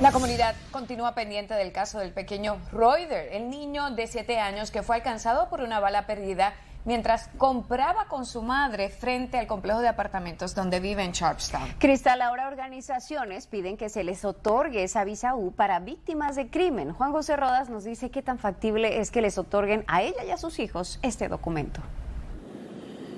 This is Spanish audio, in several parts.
La comunidad continúa pendiente del caso del pequeño Reuter, el niño de siete años que fue alcanzado por una bala perdida mientras compraba con su madre frente al complejo de apartamentos donde vive en Sharpstown. Cristal, ahora organizaciones piden que se les otorgue esa visa U para víctimas de crimen. Juan José Rodas nos dice qué tan factible es que les otorguen a ella y a sus hijos este documento.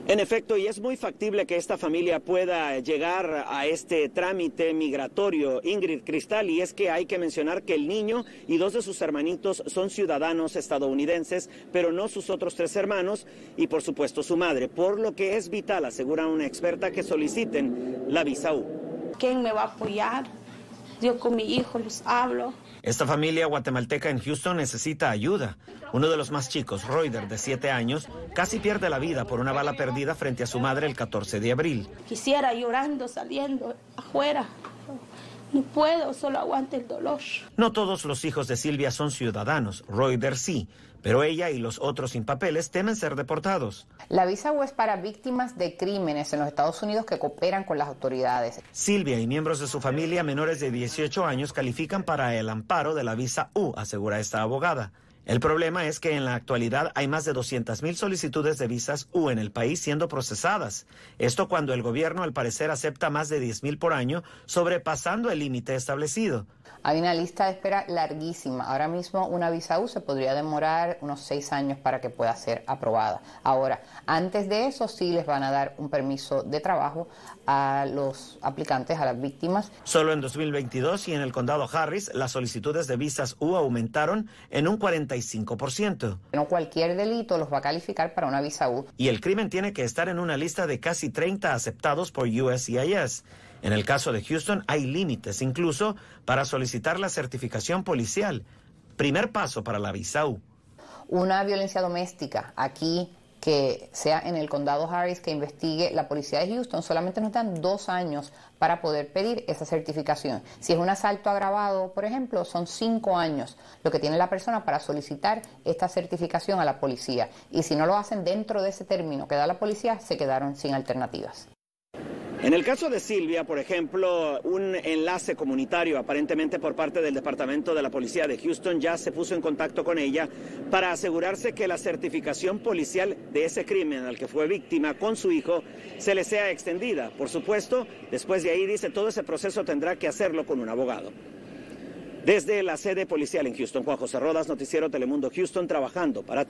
En efecto, y es muy factible que esta familia pueda llegar a este trámite migratorio, Ingrid Cristal, y es que hay que mencionar que el niño y dos de sus hermanitos son ciudadanos estadounidenses, pero no sus otros tres hermanos y por supuesto su madre, por lo que es vital, asegura una experta, que soliciten la visa U. ¿Quién me va a apoyar? Yo con mi hijo los hablo. Esta familia guatemalteca en Houston necesita ayuda. Uno de los más chicos, Reuter, de 7 años, casi pierde la vida por una bala perdida frente a su madre el 14 de abril. Quisiera llorando, saliendo afuera, no puedo, solo aguante el dolor. No todos los hijos de Silvia son ciudadanos, Reuters sí, pero ella y los otros sin papeles temen ser deportados. La visa U es para víctimas de crímenes en los Estados Unidos que cooperan con las autoridades. Silvia y miembros de su familia menores de 18 años califican para el amparo de la visa U, asegura esta abogada. El problema es que en la actualidad hay más de 200.000 solicitudes de visas U en el país siendo procesadas. Esto cuando el gobierno al parecer acepta más de 10.000 por año, sobrepasando el límite establecido. Hay una lista de espera larguísima. Ahora mismo una visa U se podría demorar unos seis años para que pueda ser aprobada. Ahora, antes de eso sí les van a dar un permiso de trabajo a los aplicantes, a las víctimas. Solo en 2022 y en el condado Harris, las solicitudes de visas U aumentaron en un no cualquier delito los va a calificar para una visa U. Y el crimen tiene que estar en una lista de casi 30 aceptados por USCIS. En el caso de Houston hay límites incluso para solicitar la certificación policial. Primer paso para la visa U. Una violencia doméstica aquí que sea en el condado Harris que investigue la policía de Houston, solamente nos dan dos años para poder pedir esa certificación. Si es un asalto agravado, por ejemplo, son cinco años lo que tiene la persona para solicitar esta certificación a la policía. Y si no lo hacen dentro de ese término que da la policía, se quedaron sin alternativas. En el caso de Silvia, por ejemplo, un enlace comunitario aparentemente por parte del Departamento de la Policía de Houston ya se puso en contacto con ella para asegurarse que la certificación policial de ese crimen al que fue víctima con su hijo se le sea extendida. Por supuesto, después de ahí dice todo ese proceso tendrá que hacerlo con un abogado. Desde la sede policial en Houston, Juan José Rodas, Noticiero Telemundo Houston, trabajando para ti.